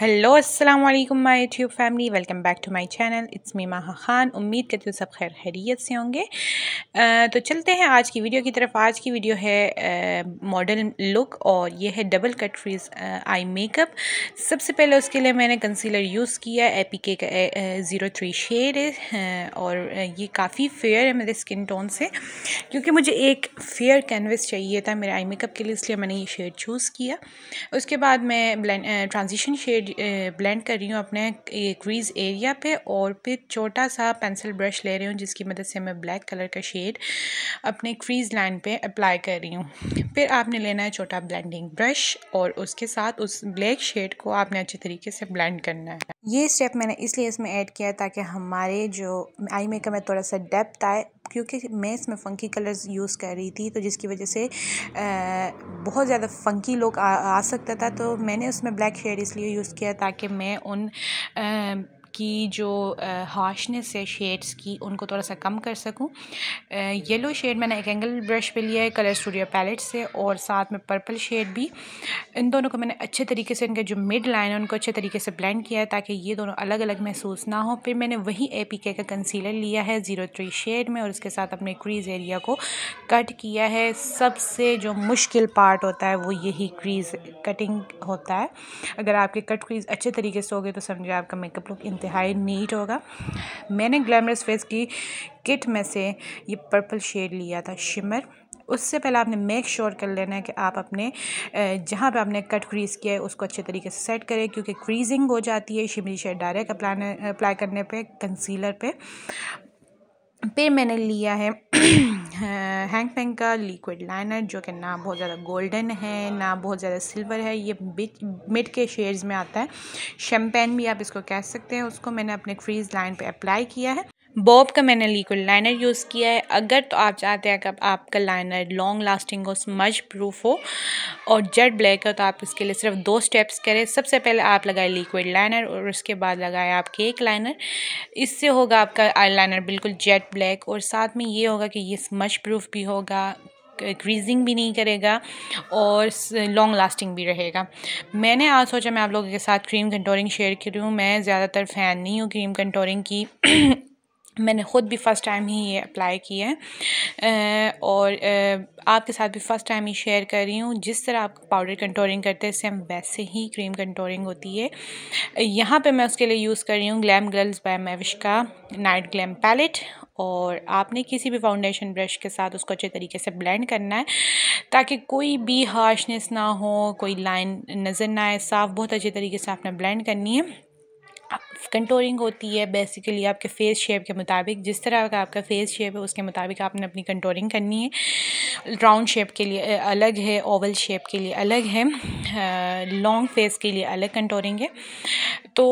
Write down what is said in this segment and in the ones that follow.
hello अस्सलाम वालेकुम my YouTube family welcome back to my channel it's me Mah Khan उम्मीद करती हूँ सब खैर खैरियत से होंगे तो चलते हैं आज की वीडियो की तरफ आज की वीडियो है मॉडल लुक और ये है double cut crease eye makeup सबसे पहले उसके लिए मैंने कंसीलर यूज़ किया ए पी के का ज़ीरो थ्री शेड है और ये काफ़ी फेयर है मेरे स्किन टोन से क्योंकि मुझे एक फेयर कैनवस चाहिए था मेरे आई मेकअप के लिए इसलिए मैंने ये शेड चूज़ किया उसके बाद मैं ट्रांजिशन शेड ब्लेंड कर रही हूँ अपने ये क्रीज़ एरिया पे और फिर छोटा सा पेंसिल ब्रश ले रही हूँ जिसकी मदद से मैं ब्लैक कलर का शेड अपने क्रीज़ लाइन पे अप्लाई कर रही हूँ फिर आपने लेना है छोटा ब्लेंडिंग ब्रश और उसके साथ उस ब्लैक शेड को आपने अच्छे तरीके से ब्लेंड करना है ये स्टेप मैंने इसलिए इसमें ऐड किया ताकि हमारे जो आई मेकअप में थोड़ा सा डेप्थ आए क्योंकि मैं इसमें फ़ंकी कलर्स यूज़ कर रही थी तो जिसकी वजह से बहुत ज़्यादा फ़ंकी लोग आ, आ सकता था तो मैंने उसमें ब्लैक शेड इसलिए यूज़ किया ताकि मैं उन की जो हार्शनेस है शेड्स की उनको थोड़ा सा कम कर सकूँ येलो शेड मैंने एक एंगल ब्रश पे लिया है कलर स्टूडियो पैलेट से और साथ में पर्पल शेड भी इन दोनों को मैंने अच्छे तरीके से इनके जो मिड लाइन है उनको अच्छे तरीके से ब्लेंड किया है ताकि ये दोनों अलग अलग महसूस ना हो फिर मैंने वही ए का कंसीलर लिया है ज़ीरो थ्री शेड में और उसके साथ अपने क्रीज़ एरिया को कट किया है सबसे जो मुश्किल पार्ट होता है वो यही क्रीज़ कटिंग होता है अगर आपके कट क्रीज़ अच्छे तरीके से हो गए तो समझे आपका मेकअप लुक इंतहा इंतहाई नीट होगा मैंने ग्लैमरस फेस की किट में से ये पर्पल शेड लिया था शिमर उससे पहले आपने मेक श्योर कर लेना है कि आप अपने जहाँ पे आपने कट क्रीज़ किया है उसको अच्छे तरीके से सेट करें क्योंकि क्रीजिंग हो जाती है शिमरी शेड डायरेक्ट अप्लाई करने पे कंसीलर पे फिर मैंने लिया है हैंग फैंग का लिक्विड लाइनर जो कि ना बहुत ज़्यादा गोल्डन है ना बहुत ज़्यादा सिल्वर है ये मिड के शेड्स में आता है शैम्पेन भी आप इसको कह सकते हैं उसको मैंने अपने फ्रीज लाइन पे अप्लाई किया है बॉब का मैंने लिक्विड लाइनर यूज़ किया है अगर तो आप चाहते हैं कि आपका लाइनर लॉन्ग लास्टिंग हो स्मज प्रूफ हो और जेड ब्लैक हो तो आप इसके लिए सिर्फ दो स्टेप्स करें सबसे पहले आप लगाए लिक्विड लाइनर और उसके बाद लगाए आप केक लाइनर इससे होगा आपका आई लाइनर बिल्कुल जेड ब्लैक और साथ में ये होगा कि ये स्मज प्रूफ भी होगा क्रीजिंग भी नहीं करेगा और लॉन्ग लास्टिंग भी रहेगा मैंने आज सोचा मैं आप लोगों के साथ क्रीम कंटोरिंग शेयर करूँ मैं ज़्यादातर फ़ैन नहीं हूँ क्रीम कंटोरिंग की मैंने ख़ुद भी फ़र्स्ट टाइम ही ये अप्लाई किया है और आपके साथ भी फ़र्स्ट टाइम ही शेयर कर रही हूँ जिस तरह आप पाउडर कंटोरिंग करते हैं सेम वैसे ही क्रीम कंटोरिंग होती है यहाँ पे मैं उसके लिए यूज़ कर रही हूँ ग्लैम गर्ल्स बाय मैविश का नाइट ग्लैम पैलेट और आपने किसी भी फाउंडेशन ब्रश के साथ उसको अच्छे तरीके से ब्लेंड करना है ताकि कोई भी हार्शनेस ना हो कोई लाइन नज़र ना आए साफ बहुत अच्छे तरीके से आपने ब्लेंड करनी है कंटोरिंग होती है बेसिकली आपके फेस शेप के मुताबिक जिस तरह का आपका फेस शेप है उसके मुताबिक आपने अपनी कंटोरिंग करनी है राउंड शेप के लिए अलग है ओवल शेप के लिए अलग है लॉन्ग फेस के लिए अलग कंटोरिंग है तो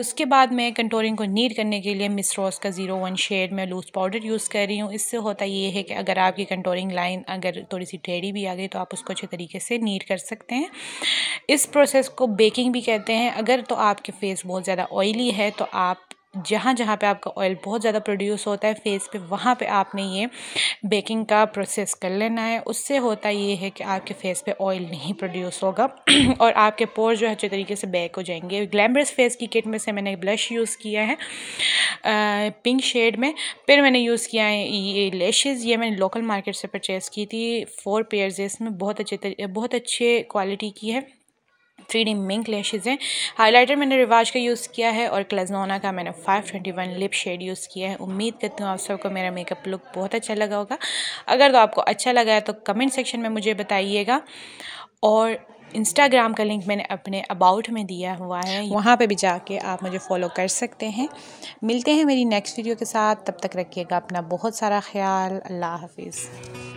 उसके बाद मैं कंटोरिंग को नीट करने के लिए मिसरोस का ज़ीरो वन शेड में लूज़ पाउडर यूज़ कर रही हूँ इससे होता ये है कि अगर आपकी कंटोरिंग लाइन अगर थोड़ी सी टेढ़ी भी आ गई तो आप उसको अच्छे तरीके से नीट कर सकते हैं इस प्रोसेस को बेकिंग भी कहते हैं अगर तो आपके फेस बहुत ज़्यादा ऑयल ऑयली है तो आप जहाँ जहाँ पे आपका ऑयल बहुत ज़्यादा प्रोड्यूस होता है फेस पे वहाँ पे आपने ये बेकिंग का प्रोसेस कर लेना है उससे होता ये है कि आपके फेस पे ऑयल नहीं प्रोड्यूस होगा और आपके पोर जो है अच्छे तरीके से बैक हो जाएंगे ग्लैमरस फेस की किट में से मैंने ब्लश यूज़ किया है आ, पिंक शेड में फिर मैंने यूज़ किया है ये लेशेज़ ये मैंने लोकल मार्केट से परचेज़ की थी फोर पेयर्स इसमें बहुत अच्छे बहुत अच्छे क्वालिटी की है थ्री डी मिंक लैशेज़ हैं हाईलाइटर मैंने रिवाज का यूज़ किया है और क्लेजनोना का मैंने five twenty one lip shade use किया है उम्मीद करती हूँ आप सबको मेरा मेकअप लुक बहुत अच्छा लगा होगा अगर तो आपको अच्छा लगा है तो कमेंट सेक्शन में मुझे बताइएगा और इंस्टाग्राम का लिंक मैंने अपने अबाउट में दिया हुआ है वहाँ पे भी जाके आप मुझे फॉलो कर सकते हैं मिलते हैं मेरी नेक्स्ट वीडियो के साथ तब तक रखिएगा अपना बहुत सारा ख्याल अल्लाह हाफिज़